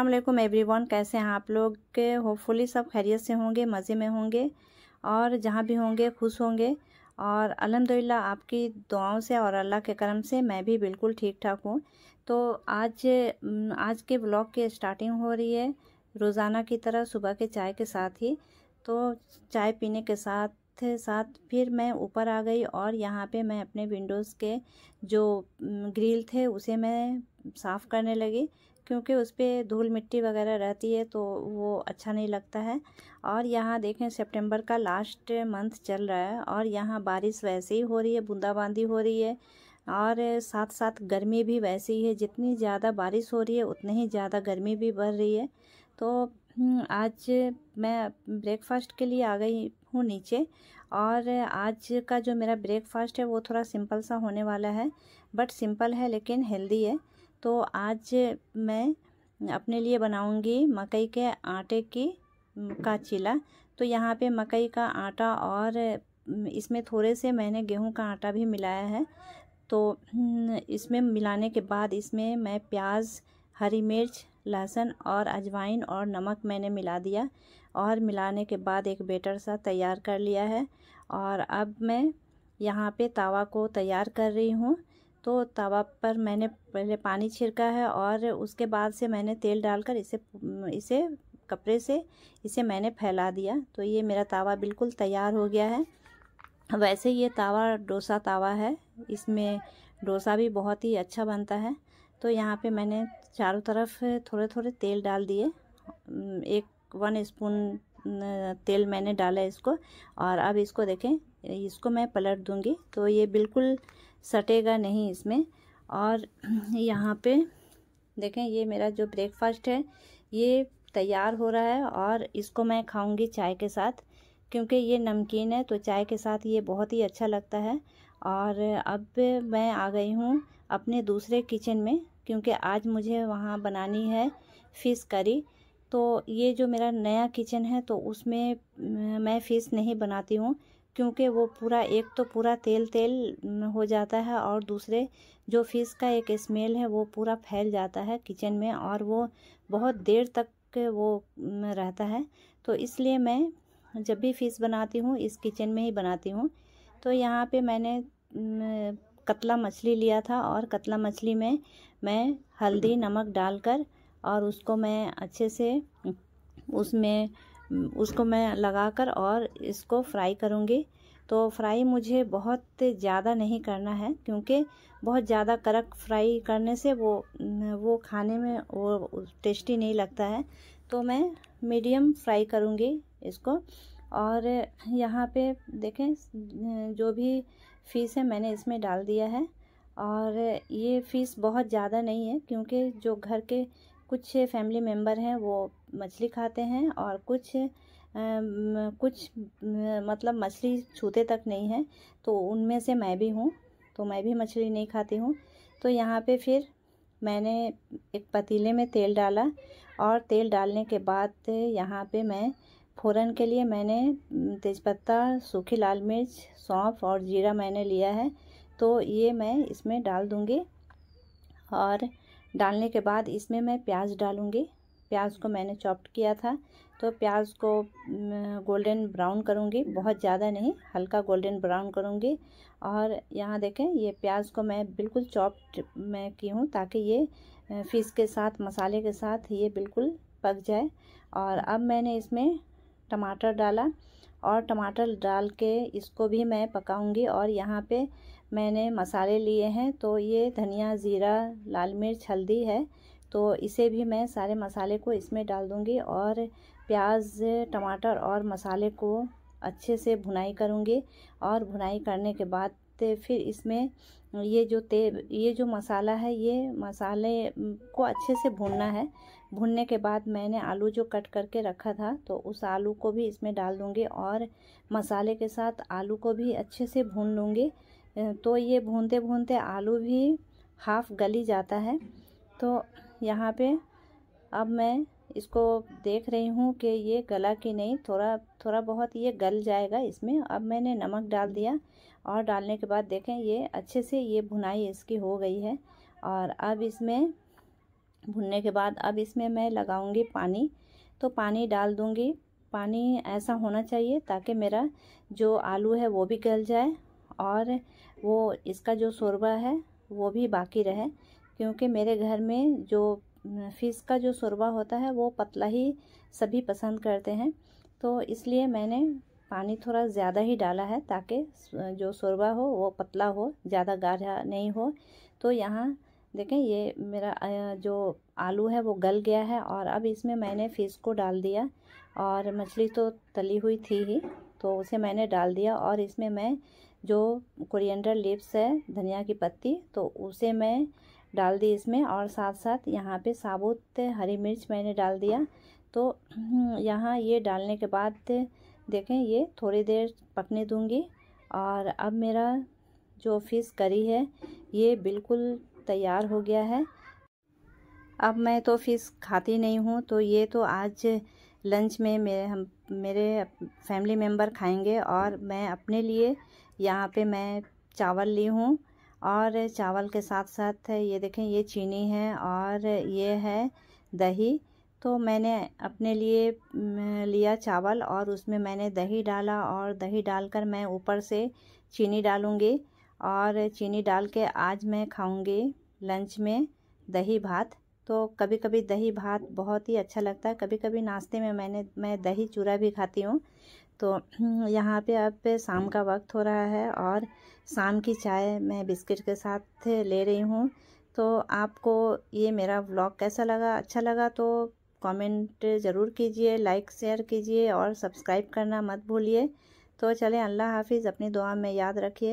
अस्सलाम वालेकुम एवरीवन कैसे हैं आप लोग के होपफुली सब खैरियत से होंगे मज़े में होंगे और जहाँ भी होंगे खुश होंगे और अलहमदिल्ला आपकी दुआओं से और अल्लाह के करम से मैं भी बिल्कुल ठीक ठाक हूँ तो आज आज के ब्लॉग की स्टार्टिंग हो रही है रोज़ाना की तरह सुबह के चाय के साथ ही तो चाय पीने के साथ साथ फिर मैं ऊपर आ गई और यहाँ पे मैं अपने विंडोज़ के जो ग्रिल थे उसे मैं साफ़ करने लगी क्योंकि उस पर धूल मिट्टी वगैरह रहती है तो वो अच्छा नहीं लगता है और यहाँ देखें सितंबर का लास्ट मंथ चल रहा है और यहाँ बारिश वैसे ही हो रही है बूंदाबांदी हो रही है और साथ साथ गर्मी भी वैसे ही है जितनी ज़्यादा बारिश हो रही है उतनी ही ज़्यादा गर्मी भी बढ़ रही है तो हम्म, आज मैं ब्रेकफास्ट के लिए आ गई हूँ नीचे और आज का जो मेरा ब्रेकफास्ट है वो थोड़ा सिंपल सा होने वाला है बट सिंपल है लेकिन हेल्दी है तो आज मैं अपने लिए बनाऊंगी मकई के आटे की का चीला तो यहाँ पे मकई का आटा और इसमें थोड़े से मैंने गेहूं का आटा भी मिलाया है तो इसमें मिलाने के बाद इसमें मैं प्याज हरी मिर्च लहसुन और अजवाइन और नमक मैंने मिला दिया और मिलाने के बाद एक बेटर सा तैयार कर लिया है और अब मैं यहाँ पे तावा को तैयार कर रही हूँ तो तवा पर मैंने पहले पानी छिड़का है और उसके बाद से मैंने तेल डालकर इसे इसे कपड़े से इसे मैंने फैला दिया तो ये मेरा तावा बिल्कुल तैयार हो गया है वैसे ये तावा डोसा तावा है इसमें डोसा भी बहुत ही अच्छा बनता है तो यहाँ पे मैंने चारों तरफ थोड़े थोड़े तेल डाल दिए एक वन स्पून तेल मैंने डाला इसको और अब इसको देखें इसको मैं पलट दूँगी तो ये बिल्कुल सटेगा नहीं इसमें और यहाँ पे देखें ये मेरा जो ब्रेकफास्ट है ये तैयार हो रहा है और इसको मैं खाऊंगी चाय के साथ क्योंकि ये नमकीन है तो चाय के साथ ये बहुत ही अच्छा लगता है और अब मैं आ गई हूँ अपने दूसरे किचन में क्योंकि आज मुझे वहाँ बनानी है फ़िश करी तो ये जो मेरा नया किचन है तो उसमें मैं फ़िश नहीं बनाती हूँ क्योंकि वो पूरा एक तो पूरा तेल तेल हो जाता है और दूसरे जो फिश का एक स्मेल है वो पूरा फैल जाता है किचन में और वो बहुत देर तक वो रहता है तो इसलिए मैं जब भी फ़िश बनाती हूँ इस किचन में ही बनाती हूँ तो यहाँ पे मैंने कतला मछली लिया था और कतला मछली में मैं हल्दी नमक डालकर और उसको मैं अच्छे से उसमें उसको मैं लगाकर और इसको फ्राई करूँगी तो फ्राई मुझे बहुत ज़्यादा नहीं करना है क्योंकि बहुत ज़्यादा कड़क फ्राई करने से वो वो खाने में वो टेस्टी नहीं लगता है तो मैं मीडियम फ्राई करूँगी इसको और यहाँ पे देखें जो भी फ़ीस है मैंने इसमें डाल दिया है और ये फ़ीस बहुत ज़्यादा नहीं है क्योंकि जो घर के कुछ फैमिली मेम्बर हैं वो मछली खाते हैं और कुछ कुछ मतलब मछली छूते तक नहीं है तो उनमें से मैं भी हूँ तो मैं भी मछली नहीं खाती हूँ तो यहाँ पे फिर मैंने एक पतीले में तेल डाला और तेल डालने के बाद यहाँ पे मैं फ़ौरन के लिए मैंने तेज़पत्ता सूखी लाल मिर्च सौंफ और जीरा मैंने लिया है तो ये मैं इसमें डाल दूँगी और डालने के बाद इसमें मैं प्याज डालूँगी प्याज को मैंने चॉप्ट किया था तो प्याज को गोल्डन ब्राउन करूँगी बहुत ज़्यादा नहीं हल्का गोल्डन ब्राउन करूँगी और यहाँ देखें ये प्याज को मैं बिल्कुल चॉप्ट मैं की हूँ ताकि ये फिश के साथ मसाले के साथ ये बिल्कुल पक जाए और अब मैंने इसमें टमाटर डाला और टमाटर डाल के इसको भी मैं पकाऊंगी और यहाँ पे मैंने मसाले लिए हैं तो ये धनिया ज़ीरा लाल मिर्च हल्दी है तो इसे भी मैं सारे मसाले को इसमें डाल दूँगी और प्याज टमाटर और मसाले को अच्छे से भुनाई करूँगी और भुनाई करने के बाद फिर इसमें ये जो ते ये जो मसाला है ये मसाले को अच्छे से भूनना है भूनने के बाद मैंने आलू जो कट करके रखा था तो उस आलू को भी इसमें डाल दूँगी और मसाले के साथ आलू को भी अच्छे से भून लूँगी तो ये भूनते भूनते आलू भी हाफ़ गली जाता है तो यहाँ पे अब मैं इसको देख रही हूँ कि ये गला कि नहीं थोड़ा थोड़ा बहुत ये गल जाएगा इसमें अब मैंने नमक डाल दिया और डालने के बाद देखें ये अच्छे से ये भुनाई इसकी हो गई है और अब इसमें भुनने के बाद अब इसमें मैं लगाऊंगी पानी तो पानी डाल दूंगी पानी ऐसा होना चाहिए ताकि मेरा जो आलू है वो भी गल जाए और वो इसका जो शोरबा है वो भी बाकी रहे क्योंकि मेरे घर में जो फ़िश का जो शोरबा होता है वो पतला ही सभी पसंद करते हैं तो इसलिए मैंने पानी थोड़ा ज़्यादा ही डाला है ताकि जो शोरबा हो वो पतला हो ज़्यादा गाढ़ा नहीं हो तो यहाँ देखें ये मेरा जो आलू है वो गल गया है और अब इसमें मैंने फिश को डाल दिया और मछली तो तली हुई थी ही तो उसे मैंने डाल दिया और इसमें मैं जो कोरिएंडर लिप्स है धनिया की पत्ती तो उसे मैं डाल दी इसमें और साथ साथ यहाँ पे साबुत हरी मिर्च मैंने डाल दिया तो यहाँ ये डालने के बाद देखें ये थोड़ी देर पकने दूंगी और अब मेरा जो फ़िश करी है ये बिल्कुल तैयार हो गया है अब मैं तो फ़िश खाती नहीं हूँ तो ये तो आज लंच में मेरे हम मेरे फैमिली मेम्बर खाएंगे और मैं अपने लिए यहाँ पे मैं चावल ली हूँ और चावल के साथ साथ ये देखें ये चीनी है और ये है दही तो मैंने अपने लिए लिया चावल और उसमें मैंने दही डाला और दही डालकर मैं ऊपर से चीनी डालूँगी और चीनी डाल के आज मैं खाऊँगी लंच में दही भात तो कभी कभी दही भात बहुत ही अच्छा लगता है कभी कभी नाश्ते में मैंने मैं दही चूरा भी खाती हूँ तो यहाँ पे अब शाम का वक्त हो रहा है और शाम की चाय मैं बिस्किट के साथ ले रही हूँ तो आपको ये मेरा व्लॉग कैसा लगा अच्छा लगा तो कमेंट ज़रूर कीजिए लाइक शेयर कीजिए और सब्सक्राइब करना मत भूलिए तो चलें अल्लाह हाफिज़ अपनी दुआ में याद रखिए